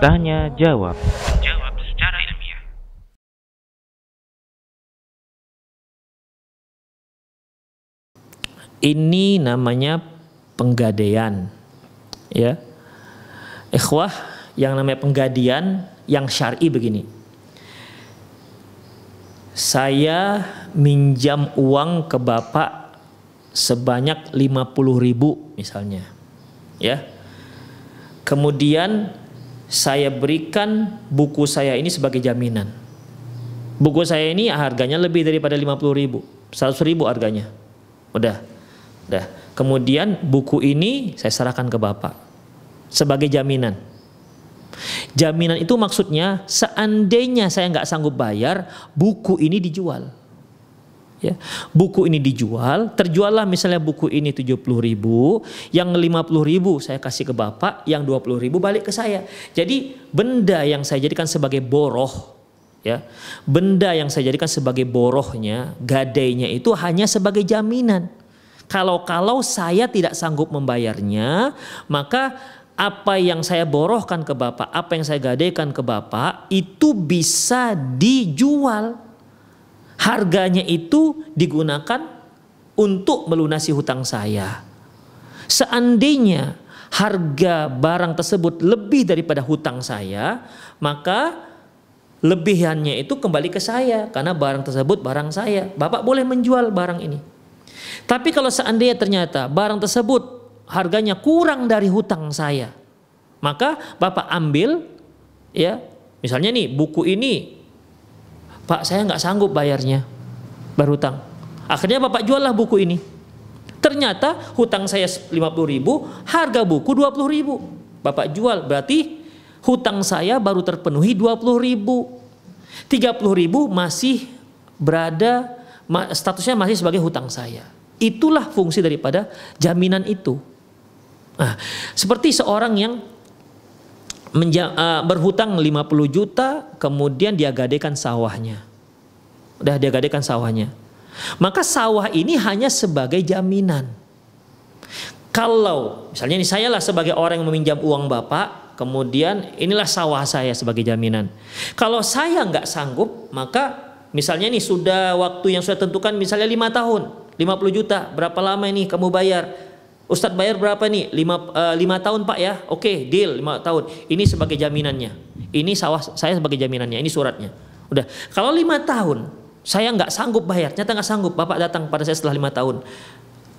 Tanya jawab. Jawab secara ilmiah. Ini namanya penggadean, Ya. Ikhwah, yang namanya penggadian yang syar'i begini. Saya minjam uang ke bapak sebanyak 50 ribu misalnya. Ya. Kemudian saya berikan buku saya ini sebagai jaminan. Buku saya ini harganya lebih daripada 50 ribu, 100 ribu harganya. Udah, udah. Kemudian buku ini saya serahkan ke Bapak sebagai jaminan. Jaminan itu maksudnya seandainya saya nggak sanggup bayar, buku ini dijual ya. Buku ini dijual, terjuallah misalnya buku ini 70.000, yang 50.000 saya kasih ke Bapak, yang 20.000 balik ke saya. Jadi benda yang saya jadikan sebagai boroh, ya benda yang saya jadikan sebagai borohnya, gadainya itu hanya sebagai jaminan. Kalau-kalau saya tidak sanggup membayarnya, maka apa yang saya borohkan ke Bapak, apa yang saya gadaikan ke Bapak, itu bisa dijual harganya itu digunakan untuk melunasi hutang saya. Seandainya harga barang tersebut lebih daripada hutang saya, maka lebihannya itu kembali ke saya karena barang tersebut barang saya. Bapak boleh menjual barang ini. Tapi kalau seandainya ternyata barang tersebut harganya kurang dari hutang saya, maka Bapak ambil ya, misalnya nih buku ini Pak saya nggak sanggup bayarnya berhutang. Akhirnya bapak jual lah buku ini. Ternyata hutang saya 50 ribu, harga buku 20 ribu. Bapak jual, berarti hutang saya baru terpenuhi 20 ribu. 30 ribu masih berada, statusnya masih sebagai hutang saya. Itulah fungsi daripada jaminan itu. Nah, seperti seorang yang menja, uh, berhutang 50 juta kemudian dia gadekan sawahnya. Udah dia gadekan sawahnya. Maka sawah ini hanya sebagai jaminan. Kalau misalnya ini saya lah sebagai orang yang meminjam uang Bapak, kemudian inilah sawah saya sebagai jaminan. Kalau saya nggak sanggup, maka misalnya ini sudah waktu yang sudah tentukan misalnya lima tahun, 50 juta, berapa lama ini kamu bayar? Ustadz bayar berapa nih? 5 uh, eh, tahun Pak ya. Oke, okay, deal 5 tahun. Ini sebagai jaminannya. Ini sawah saya sebagai jaminannya. Ini suratnya. Udah. Kalau lima tahun saya nggak sanggup bayar, ternyata nggak sanggup. Bapak datang pada saya setelah lima tahun.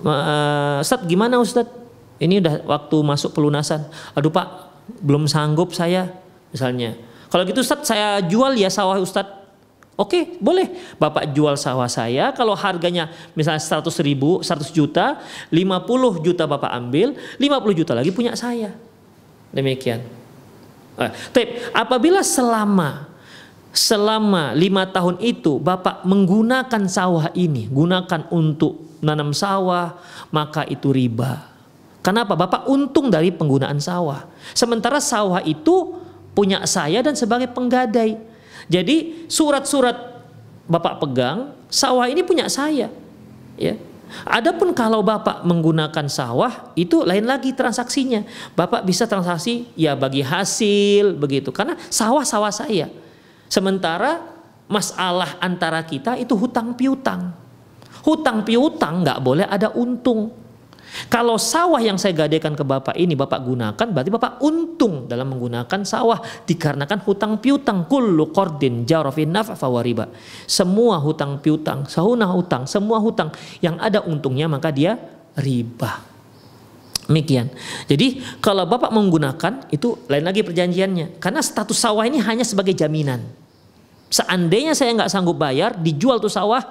Uh, Ustadz gimana Ustadz? Ini udah waktu masuk pelunasan. Aduh Pak, belum sanggup saya misalnya. Kalau gitu Ustadz saya jual ya sawah Ustadz Oke, boleh. Bapak jual sawah saya, kalau harganya misalnya 100 ribu, 100 juta, 50 juta Bapak ambil, 50 juta lagi punya saya. Demikian. Eh, tip, apabila selama selama lima tahun itu Bapak menggunakan sawah ini, gunakan untuk nanam sawah, maka itu riba. Kenapa? Bapak untung dari penggunaan sawah. Sementara sawah itu punya saya dan sebagai penggadai. Jadi surat-surat Bapak pegang, sawah ini punya saya. Ya. Adapun kalau Bapak menggunakan sawah itu lain lagi transaksinya. Bapak bisa transaksi ya bagi hasil begitu karena sawah-sawah saya. Sementara masalah antara kita itu hutang piutang. Hutang piutang nggak boleh ada untung kalau sawah yang saya gadaikan ke Bapak ini Bapak gunakan berarti Bapak untung dalam menggunakan sawah dikarenakan hutang piutang kullu qardin jarafin naf' fawariba. Semua hutang piutang, sahuna hutang, semua hutang yang ada untungnya maka dia riba. Demikian. Jadi kalau Bapak menggunakan itu lain lagi perjanjiannya. Karena status sawah ini hanya sebagai jaminan. Seandainya saya nggak sanggup bayar, dijual tuh sawah,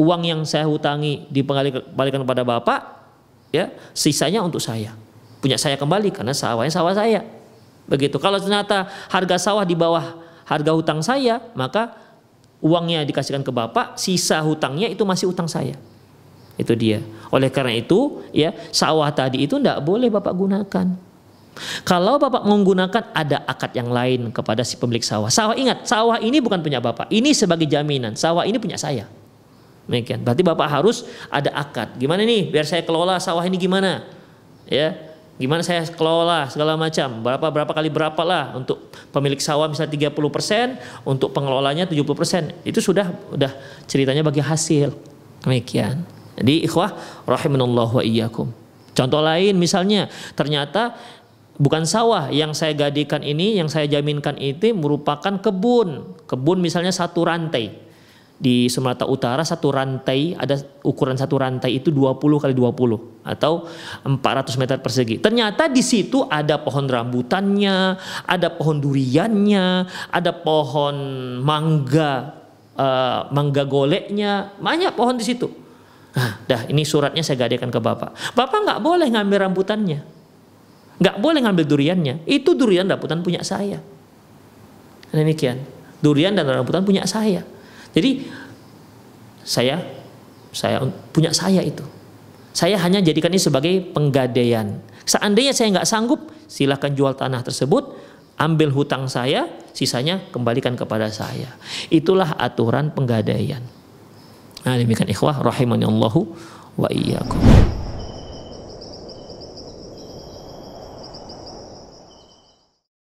uang yang saya hutangi dipengalikan kepada Bapak, ya sisanya untuk saya punya saya kembali karena sawahnya sawah saya begitu kalau ternyata harga sawah di bawah harga hutang saya maka uangnya dikasihkan ke bapak sisa hutangnya itu masih utang saya itu dia oleh karena itu ya sawah tadi itu tidak boleh bapak gunakan kalau bapak menggunakan ada akad yang lain kepada si pemilik sawah sawah ingat sawah ini bukan punya bapak ini sebagai jaminan sawah ini punya saya Demikian. Berarti Bapak harus ada akad. Gimana nih biar saya kelola sawah ini gimana? Ya. Gimana saya kelola segala macam. Berapa berapa kali berapa lah untuk pemilik sawah misalnya 30%, untuk pengelolanya 70%. Itu sudah udah ceritanya bagi hasil. Demikian. Jadi ikhwah rahimanallahu wa iyyakum. Contoh lain misalnya ternyata bukan sawah yang saya gadikan ini yang saya jaminkan itu merupakan kebun kebun misalnya satu rantai di Sumatera Utara satu rantai ada ukuran satu rantai itu 20 kali 20 atau 400 meter persegi. Ternyata di situ ada pohon rambutannya, ada pohon duriannya, ada pohon mangga uh, mangga goleknya, banyak pohon di situ. Nah, dah ini suratnya saya gadaikan ke Bapak. Bapak nggak boleh ngambil rambutannya. nggak boleh ngambil duriannya. Itu durian rambutan punya saya. Demikian. Durian dan rambutan punya saya. Jadi saya saya punya saya itu. Saya hanya jadikan ini sebagai penggadaian. Seandainya saya nggak sanggup, silahkan jual tanah tersebut, ambil hutang saya, sisanya kembalikan kepada saya. Itulah aturan penggadaian. Nah demikian ikhwah Allahu wa iyyakum.